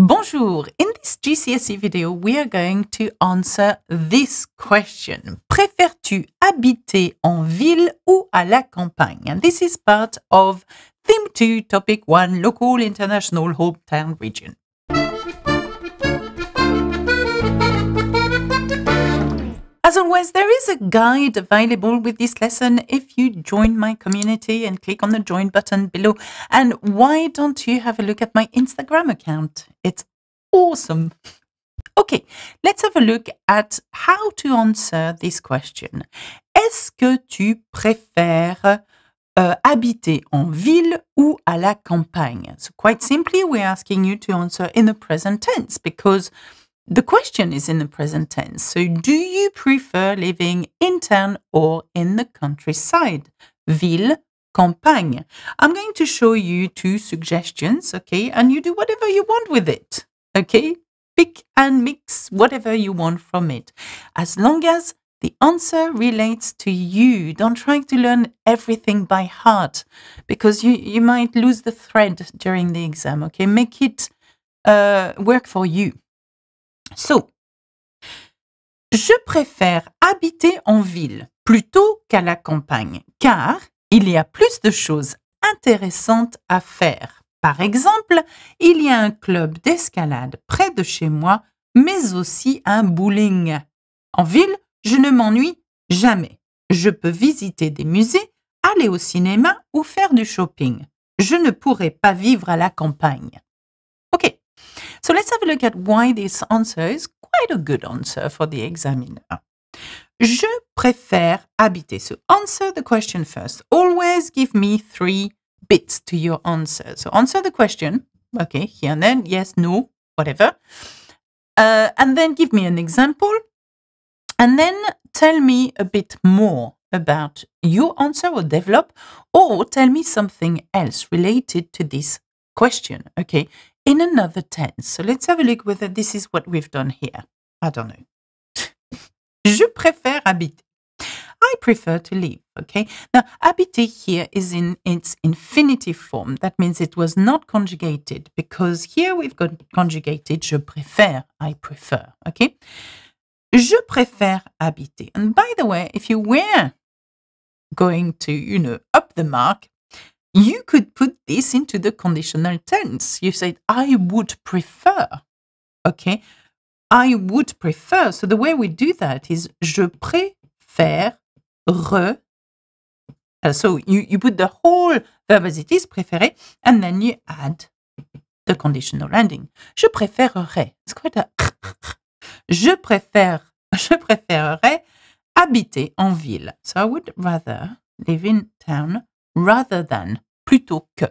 Bonjour! In this GCSE video, we are going to answer this question. Préfères-tu habiter en ville ou à la campagne? And this is part of Theme 2, Topic 1, Local, International, Hometown, Region. As always, there is a guide available with this lesson if you join my community and click on the join button below. And why don't you have a look at my Instagram account? It's awesome. Okay, let's have a look at how to answer this question. Est-ce que tu préfères uh, habiter en ville ou à la campagne? So quite simply, we're asking you to answer in the present tense because the question is in the present tense. So, do you prefer living in town or in the countryside? Ville, campagne. I'm going to show you two suggestions, okay? And you do whatever you want with it, okay? Pick and mix whatever you want from it. As long as the answer relates to you. Don't try to learn everything by heart because you, you might lose the thread during the exam, okay? Make it uh, work for you. So, je préfère habiter en ville plutôt qu'à la campagne, car il y a plus de choses intéressantes à faire. Par exemple, il y a un club d'escalade près de chez moi, mais aussi un bowling. En ville, je ne m'ennuie jamais. Je peux visiter des musées, aller au cinéma ou faire du shopping. Je ne pourrais pas vivre à la campagne. So let's have a look at why this answer is quite a good answer for the examiner. Je préfère habiter. So answer the question first. Always give me three bits to your answer. So answer the question. Okay, here and then, yes, no, whatever. Uh, and then give me an example. And then tell me a bit more about your answer or develop, or tell me something else related to this question, okay, in another tense. So let's have a look whether this is what we've done here. I don't know. Je préfère habiter. I prefer to live, okay? Now, habiter here is in its infinitive form. That means it was not conjugated because here we've got conjugated je préfère, I prefer, okay? Je préfère habiter. And by the way, if you were going to, you know, up the mark, you could put this into the conditional tense. You said, I would prefer. Okay? I would prefer. So the way we do that is je préfère re. Uh, so you, you put the whole verb as it is, préférer, and then you add the conditional ending. Je préférerais. It's quite a. je préfère. Je préférerais habiter en ville. So I would rather live in town rather than, plutôt que.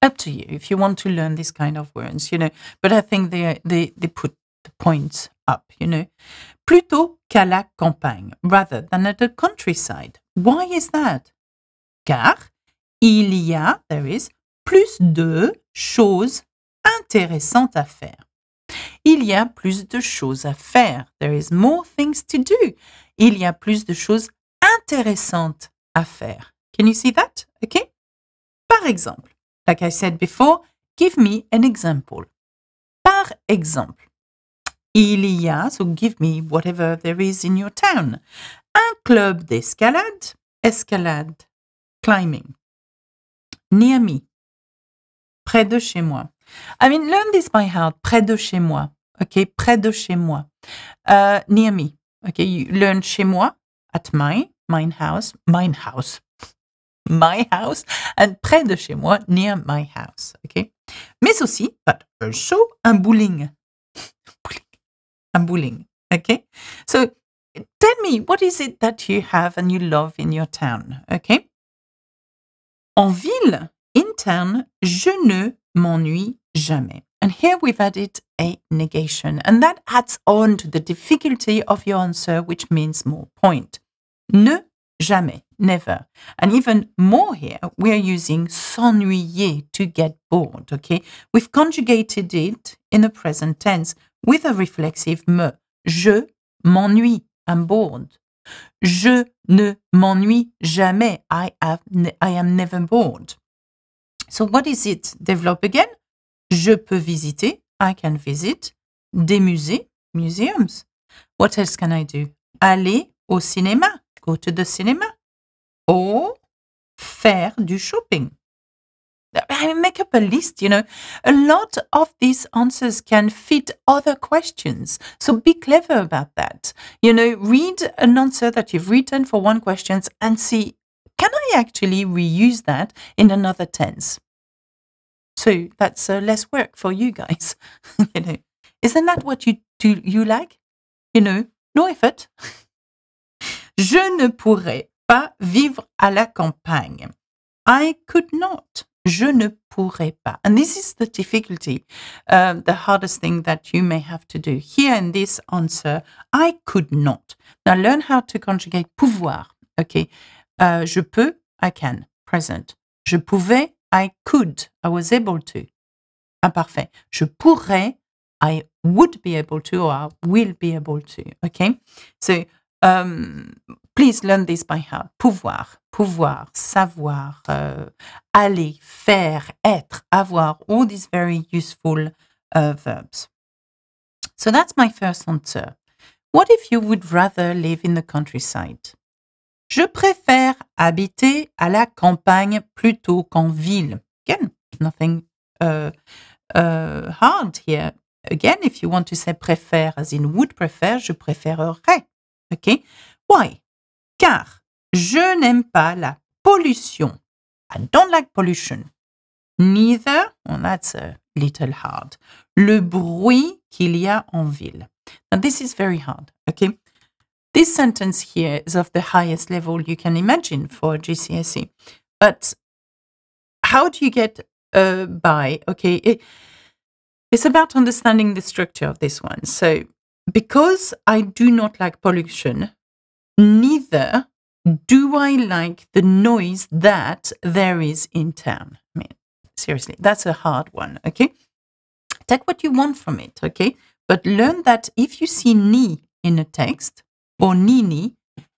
Up to you if you want to learn these kind of words, you know. But I think they they they put the points up, you know. Plutôt qu'à la campagne, rather than at the countryside. Why is that? Car il y a, there is, plus de choses intéressantes à faire. Il y a plus de choses à faire. There is more things to do. Il y a plus de choses intéressantes à faire. Can you see that? Okay. Par exemple. Like I said before, give me an example. Par exemple. Il y a, so give me whatever there is in your town. Un club d'escalade, escalade, climbing. Near me. Près de chez moi. I mean, learn this by heart. Près de chez moi. Okay, près de chez moi. Uh, near me. Okay, you learn chez moi, at my, mine house, mine house, my house and près de chez moi, near my house. OK? Mais aussi, but also, un bowling. un bowling. OK? So tell me, what is it that you have and you love in your town? OK? En ville, in town, je ne m'ennuie jamais. And here we've added a negation, and that adds on to the difficulty of your answer, which means more point. Ne jamais never. And even more here, we are using s'ennuyer to get bored, okay? We've conjugated it in the present tense with a reflexive me. Je m'ennuie, I'm bored. Je ne m'ennuie jamais, I, have I am never bored. So what is it? Develop again. Je peux visiter, I can visit. Des musées, museums. What else can I do? Aller au cinéma, go to the cinema or faire du shopping. I make up a list, you know. A lot of these answers can fit other questions. So be clever about that. You know, read an answer that you've written for one question and see can I actually reuse that in another tense? So that's uh, less work for you guys. you know, isn't that what you do? You like? You know, no effort. Je ne pourrais pas vivre à la campagne. I could not. Je ne pourrais pas. And this is the difficulty, uh, the hardest thing that you may have to do. Here in this answer, I could not. Now learn how to conjugate pouvoir. Okay. Uh, je peux, I can, present. Je pouvais, I could, I was able to. Imparfait. Ah, je pourrais, I would be able to or I will be able to. Okay. So Um, please learn this by heart. Pouvoir, pouvoir, savoir, uh, aller, faire, être, avoir, all these very useful uh, verbs. So that's my first answer. What if you would rather live in the countryside? Je préfère habiter à la campagne plutôt qu'en ville. Again, nothing uh, uh hard here. Again, if you want to say préfère as in would prefer, je préférerais. OK? Why? Car je n'aime pas la pollution. I don't like pollution. Neither, well, that's a little hard. Le bruit qu'il y a en ville. Now, this is very hard, okay? This sentence here is of the highest level you can imagine for GCSE. But how do you get uh, by? Okay, it, it's about understanding the structure of this one. So because I do not like pollution, neither do I like the noise that there is in town. I mean, seriously, that's a hard one, okay? Take what you want from it, okay? But learn that if you see ni in a text or nini,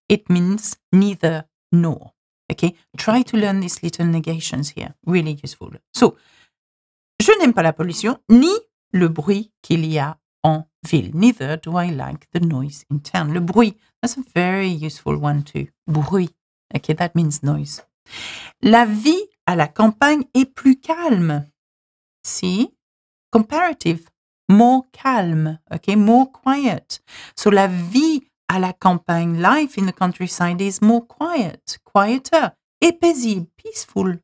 it means neither nor, okay? Try to learn these little negations here, really useful. So, je n'aime pas la pollution ni le bruit qu'il y a en ville. Neither do I like the noise in town. Le bruit. That's a very useful one too. Bruit. Okay, that means noise. La vie à la campagne est plus calme. See? Comparative. More calm, Okay, more quiet. So la vie à la campagne, life in the countryside is more quiet, quieter, et paisible, peaceful,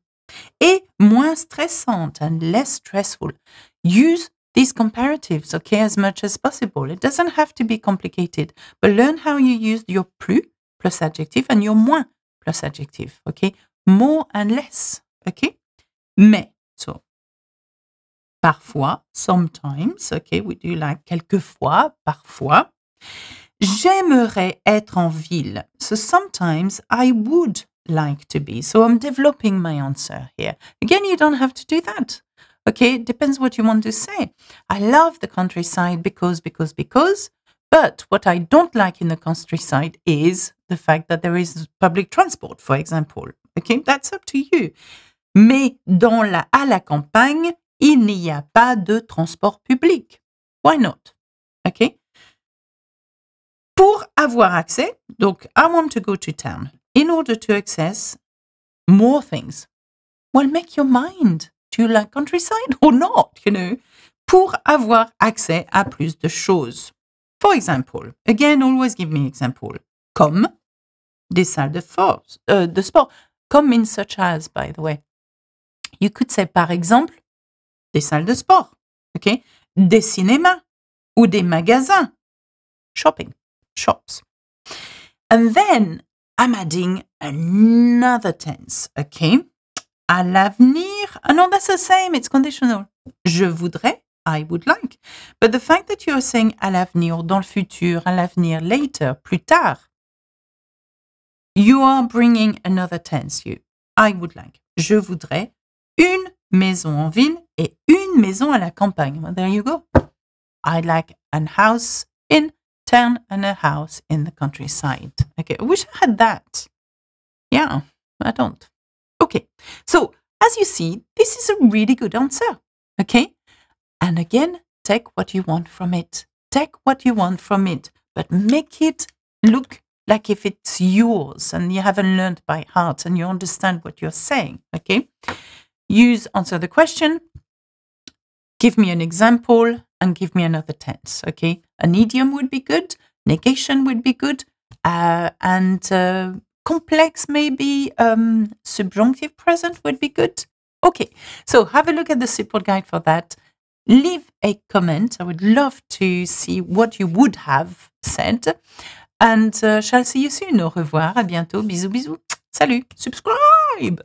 et moins stressante and less stressful. Use these comparatives, okay, as much as possible. It doesn't have to be complicated, but learn how you use your plus plus adjective and your moins plus adjective, okay? More and less, okay? Mais, so parfois, sometimes, okay, we do like quelquefois, parfois. J'aimerais être en ville. So sometimes I would like to be. So I'm developing my answer here. Again, you don't have to do that. Okay, it depends what you want to say. I love the countryside because, because, because. But what I don't like in the countryside is the fact that there is public transport, for example. Okay, that's up to you. Mais dans la, à la campagne, il n'y a pas de transport public. Why not? Okay. Pour avoir accès, donc I want to go to town. In order to access more things, well, make your mind to la countryside or not, you know, pour avoir accès à plus de choses. For example, again, always give me example, comme des salles de, force, uh, de sport, comme means such as, by the way. You could say, par exemple, des salles de sport, okay? des cinémas ou des magasins, shopping, shops. And then I'm adding another tense, okay? à l'avenir. non, ah non, that's the same. It's conditional. Je voudrais. I would like. But the fact that you are saying à l'avenir, dans le futur, à l'avenir, later, plus tard, you are bringing another tense. You. I would like. Je voudrais une maison en ville et une maison à la campagne. there you go. I'd like a house in town and a house in the countryside. Okay, I wish I had that. Yeah, I don't. Okay, so as you see, this is a really good answer. Okay, and again, take what you want from it. Take what you want from it, but make it look like if it's yours and you haven't learned by heart and you understand what you're saying. Okay, use answer the question, give me an example, and give me another tense. Okay, an idiom would be good, negation would be good, uh, and uh, complex maybe um, subjunctive present would be good. Okay, so have a look at the support guide for that. Leave a comment. I would love to see what you would have said. And uh, shall see you soon. Au revoir. À bientôt. Bisous, bisous. Salut. Subscribe.